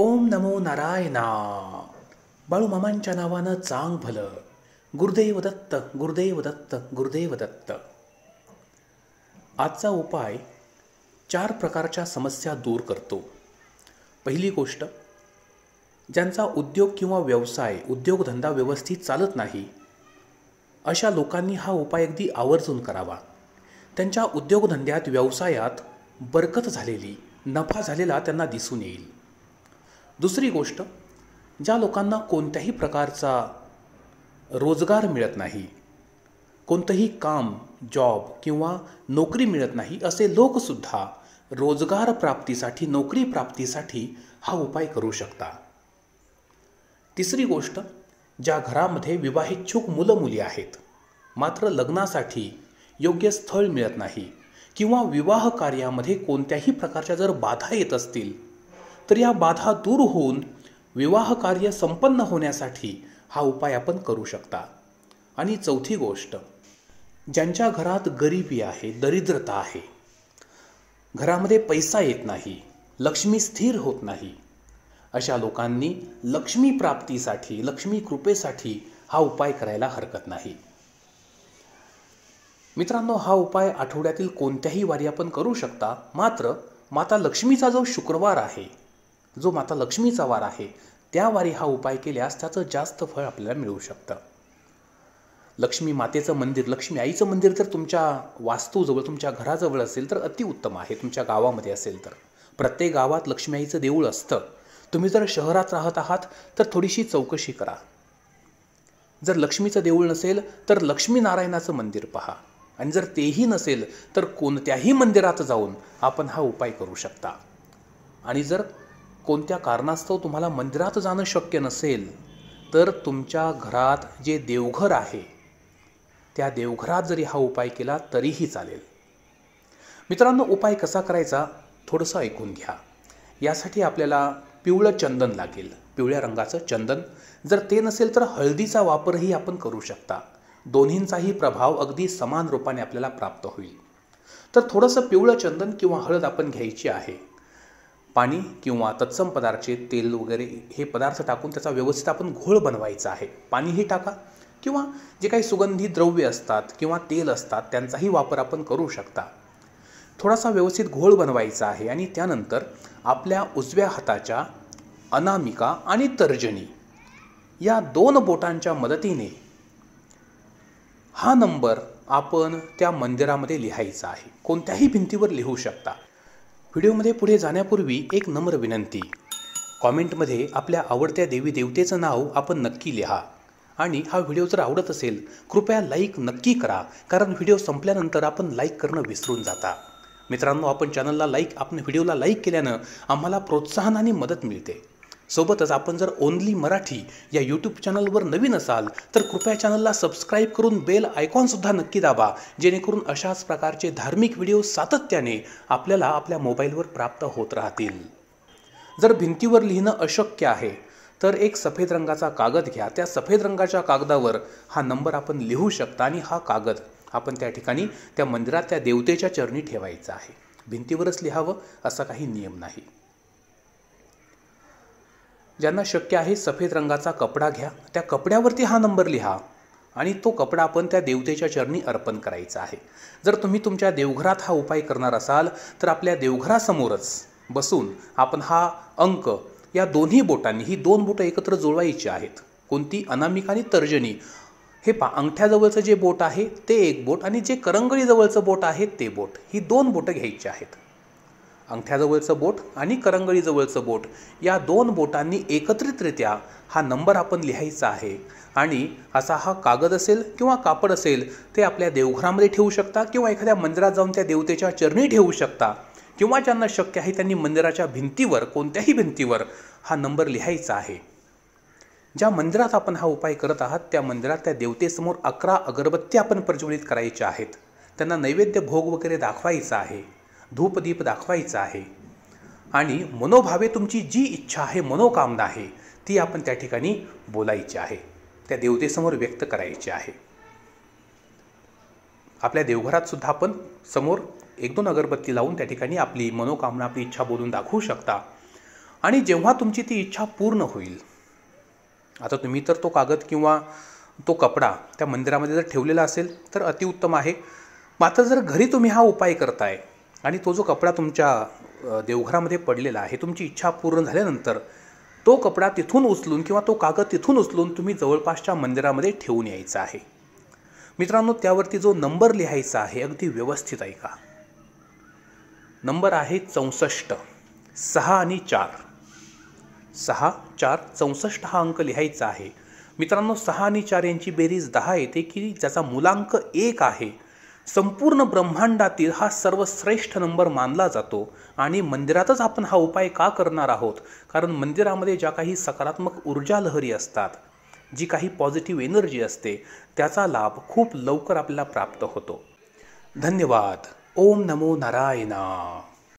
ओम नमो नारायणा बाळूमामांच्या नावानं चांग भलं गुरुदेव दत्त गुरुदैव दत्त गुरुदैव दत्त आजचा उपाय चार प्रकारच्या समस्या दूर करतो पहिली गोष्ट ज्यांचा उद्योग किंवा व्यवसाय उद्योगधंदा व्यवस्थित चालत नाही अशा लोकांनी हा उपाय अगदी आवर्जून करावा त्यांच्या उद्योगधंद्यात व्यवसायात बरकत झालेली नफा झालेला त्यांना दिसून येईल दुसरी गोष्ट ज्या लोकांना कोणत्याही प्रकारचा रोजगार मिळत नाही कोणतंही काम जॉब किंवा नोकरी मिळत नाही असे लोकसुद्धा रोजगार प्राप्तीसाठी नोकरी प्राप्तीसाठी हा उपाय करू शकता तिसरी गोष्ट ज्या घरामध्ये विवाहेच्छुक मुलं मुली आहेत मात्र लग्नासाठी योग्य स्थळ मिळत नाही किंवा विवाह कार्यामध्ये कोणत्याही प्रकारच्या जर बाधा येत असतील तर या बाधा दूर होऊन विवाह कार्य संपन्न होण्यासाठी हा उपाय आपण करू शकता आणि चौथी गोष्ट ज्यांच्या घरात गरिबी आहे दरिद्रता आहे घरामध्ये पैसा येत नाही लक्ष्मी स्थिर होत नाही अशा लोकांनी लक्ष्मी प्राप्तीसाठी लक्ष्मी कृपेसाठी हा उपाय करायला हरकत नाही मित्रांनो हा उपाय आठवड्यातील कोणत्याही वारी आपण करू शकता मात्र माता लक्ष्मीचा जो शुक्रवार आहे जो माता लक्ष्मीचा वार आहे त्या वारी हा उपाय केल्यास त्याचं जास्त फळ आपल्याला मिळू शकतं लक्ष्मी मातेचं मंदिर लक्ष्मी आईचं मंदिर जर तुमच्या वास्तूजवळ तुमच्या घराजवळ असेल तर अतिउत्तम आहे तुमच्या गावामध्ये असेल तर प्रत्येक गावात लक्ष्मी आईचं देऊळ असतं तुम्ही जर शहरात राहत आहात तर थोडीशी चौकशी करा जर लक्ष्मीचं देऊळ नसेल तर लक्ष्मीनारायणाचं मंदिर पहा आणि जर तेही नसेल तर कोणत्याही मंदिरात जाऊन आपण हा उपाय करू शकता आणि जर कोणत्या कारणास्तव तुम्हाला मंदिरात जाणं शक्य नसेल तर तुमच्या घरात जे देवघर आहे त्या देवघरात जरी हा उपाय केला तरीही चालेल मित्रांनो उपाय कसा करायचा थोडंसं ऐकून घ्या यासाठी आपल्याला पिवळं चंदन लागेल पिवळ्या रंगाचं चंदन जर ते नसेल तर हळदीचा वापरही आपण करू शकता दोन्हींचाही प्रभाव अगदी समान रूपाने आपल्याला प्राप्त होईल तर थोडंसं पिवळं चंदन किंवा हळद आपण घ्यायची आहे पाणी किंवा तत्सम पदार्थचे तेल वगैरे हे पदार्थ टाकून त्याचा व्यवस्थित आपण घोळ बनवायचा आहे पाणीही टाका किंवा जे काही सुगंधी द्रव्य असतात किंवा तेल असतात त्यांचाही वापर आपण करू शकता थोडासा व्यवस्थित घोळ बनवायचा आहे आणि त्यानंतर आपल्या उजव्या हाताच्या अनामिका आणि तर्जनी या दोन बोटांच्या मदतीने हा नंबर आपण त्या मंदिरामध्ये लिहायचा आहे कोणत्याही भिंतीवर लिहू शकता व्हिडिओमध्ये पुढे जाण्यापूर्वी एक नम्र विनंती कॉमेंटमध्ये आपल्या आवडत्या देवी देवतेचं नाव आपण नक्की लिहा आणि हा व्हिडिओ जर आवडत असेल कृपया लाईक नक्की करा कारण व्हिडिओ संपल्यानंतर आपण लाईक करणं विसरून जाता मित्रांनो आपण चॅनलला लाईक आपण व्हिडिओला लाईक केल्यानं आम्हाला प्रोत्साहन आणि मदत मिळते सोबतच आपण जर ओनली मराठी या यूट्यूब चॅनलवर नवीन असाल तर कृपया चॅनलला सबस्क्राईब करून बेल आयकॉनसुद्धा नक्की दाबा जेणेकरून अशाच प्रकारचे धार्मिक व्हिडिओ सातत्याने आपल्याला आपल्या मोबाईलवर प्राप्त होत राहतील जर भिंतीवर लिहिणं अशक्य आहे तर एक सफेद रंगाचा कागद घ्या त्या सफेद रंगाच्या कागदावर हा नंबर आपण लिहू शकता आणि हा कागद आपण त्या ठिकाणी त्या मंदिरात त्या देवतेच्या चरणी ठेवायचा आहे भिंतीवरच लिहावं असा काही नियम नाही ज्यांना शक्य आहे सफेद रंगाचा कपडा घ्या त्या कपड्यावरती हा नंबर लिहा आणि तो कपडा आपण त्या देवतेच्या चरणी अर्पण करायचा आहे जर तुम्ही तुमच्या देवघरात हा उपाय करणार असाल तर आपल्या देवघरासमोरच बसून आपण हा अंक या दोन्ही बोटांनी ही दोन बोटं एकत्र जुळवायची आहेत कोणती अनामिक आणि तर्जनी हे पा अंगठ्याजवळचं जे बोट आहे ते एक बोट आणि जे करंगळीजवळचं बोट आहे ते बोट ही दोन बोटं घ्यायची आहेत अंगठ्याजवळचं बोट आणि करंगळीजवळचं बोट या दोन बोटांनी एकत्रितरित्या हा नंबर आपण लिहायचा आहे आणि असा हा कागद असेल किंवा कापड असेल ते आपल्या देवघरामध्ये ठेवू शकता किंवा एखाद्या मंदिरात जाऊन त्या देवतेच्या चरणी ठेवू शकता किंवा ज्यांना शक्य आहे त्यांनी मंदिराच्या भिंतीवर कोणत्याही भिंतीवर हा नंबर लिहायचा आहे ज्या मंदिरात आपण हा उपाय करत आहात त्या मंदिरात त्या देवतेसमोर अकरा अगरबत्ती आपण प्रज्वलित करायच्या आहेत त्यांना नैवेद्य भोग वगैरे दाखवायचा आहे धूपदीप दाखवायचं आहे आणि मनोभावे तुमची जी इच्छा आहे मनोकामना आहे ती आपण त्या ठिकाणी बोलायची आहे त्या देवतेसमोर व्यक्त करायची आहे आपल्या देवघरात सुद्धा आपण समोर एक दोन अगरबत्ती लावून त्या ठिकाणी आपली मनोकामना आपली इच्छा बोलून दाखवू शकता आणि जेव्हा तुमची ती इच्छा पूर्ण होईल आता तुम्ही तर तो कागद किंवा तो कपडा त्या मंदिरामध्ये जर ठेवलेला असेल तर अतिउत्तम आहे मात्र जर घरी तुम्ही हा उपाय करताय आणि तो जो कपडा तुमच्या देवघरामध्ये पडलेला आहे तुमची इच्छा पूर्ण झाल्यानंतर तो कपडा तिथून उचलून किंवा तो कागद तिथून उचलून तुम्ही जवळपासच्या मंदिरामध्ये ठेवून यायचा आहे मित्रांनो त्यावरती जो नंबर लिहायचा आहे अगदी व्यवस्थित ऐका नंबर आहे चौसष्ट सहा आणि चार सहा चार चौसष्ट हा अंक लिहायचा आहे मित्रांनो सहा आणि चार यांची बेरीज दहा येते की ज्याचा मुलांक एक आहे संपूर्ण ब्रह्मांडातील हा सर्वश्रेष्ठ नंबर मानला जातो आणि मंदिरातच आपण हा उपाय का करणार आहोत कारण मंदिरामध्ये ज्या काही सकारात्मक ऊर्जा लहरी असतात जी काही पॉझिटिव्ह एनर्जी असते त्याचा लाभ खूप लवकर आपल्याला प्राप्त होतो धन्यवाद ओम नमो नारायणा